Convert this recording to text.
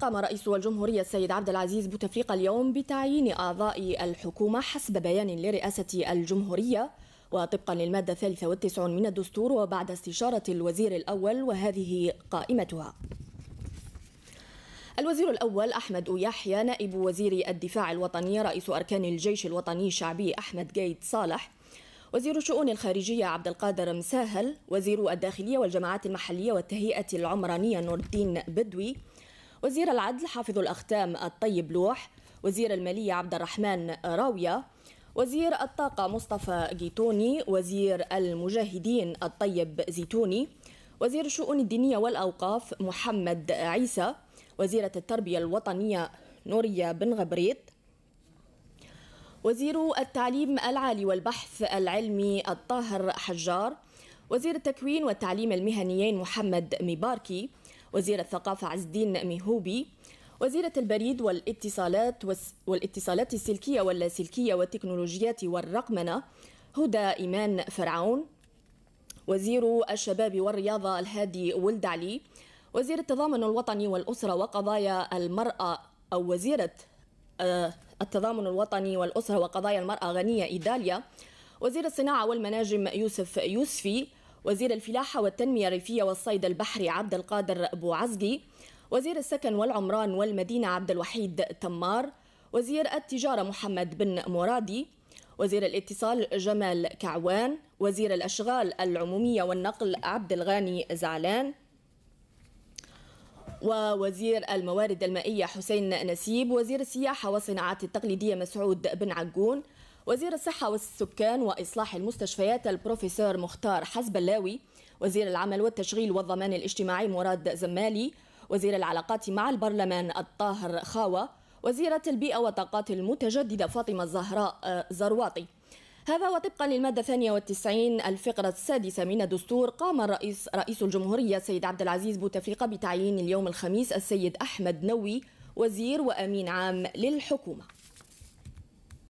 قام رئيس الجمهورية السيد عبد العزيز بوتفليقة اليوم بتعيين أعضاء الحكومة حسب بيان لرئاسة الجمهورية وطبقا للمادة 93 من الدستور وبعد استشارة الوزير الأول وهذه قائمتها الوزير الأول أحمد يحيى نائب وزير الدفاع الوطني رئيس أركان الجيش الوطني الشعبي أحمد جيد صالح وزير الشؤون الخارجية عبد القادر مساهل وزير الداخلية والجماعات المحلية والتهيئة العمرانية نور الدين بدوي وزير العدل حافظ الأختام الطيب لوح وزير المالية عبد الرحمن راوية وزير الطاقة مصطفى جيتوني وزير المجاهدين الطيب زيتوني وزير الشؤون الدينية والأوقاف محمد عيسى وزيرة التربية الوطنية نورية بن غبريت وزير التعليم العالي والبحث العلمي الطاهر حجار وزير التكوين والتعليم المهنيين محمد مباركي وزير الثقافة عز الدين ميهوبي وزيرة البريد والاتصالات والاتصالات السلكية واللاسلكية والتكنولوجيات والرقمنة هدى إيمان فرعون وزير الشباب والرياضة الهادي ولد علي وزير التضامن الوطني والأسرة وقضايا المرأة أو وزيرة آه، التضامن الوطني والأسرة وقضايا المرأة غنية إيداليا وزير الصناعة والمناجم يوسف يوسفي وزير الفلاحة والتنمية الريفية والصيد البحري عبد القادر أبو عزقي وزير السكن والعمران والمدينة عبد الوحيد تمار وزير التجارة محمد بن مرادي وزير الاتصال جمال كعوان وزير الأشغال العمومية والنقل عبد الغاني زعلان ووزير الموارد المائية حسين نسيب وزير السياحة والصناعات التقليدية مسعود بن عجون وزير الصحة والسكان وإصلاح المستشفيات البروفيسور مختار حسب اللاوي وزير العمل والتشغيل والضمان الاجتماعي مراد زمالي وزير العلاقات مع البرلمان الطاهر خاوة وزيرة البيئة والطاقات المتجددة فاطمة الزهراء آه، زرواطي هذا وطبقا للمادة 92 الفقرة السادسة من الدستور قام الرئيس رئيس الجمهورية السيد عبد العزيز بوتفليقة بتعيين اليوم الخميس السيد أحمد نوي وزير وأمين عام للحكومة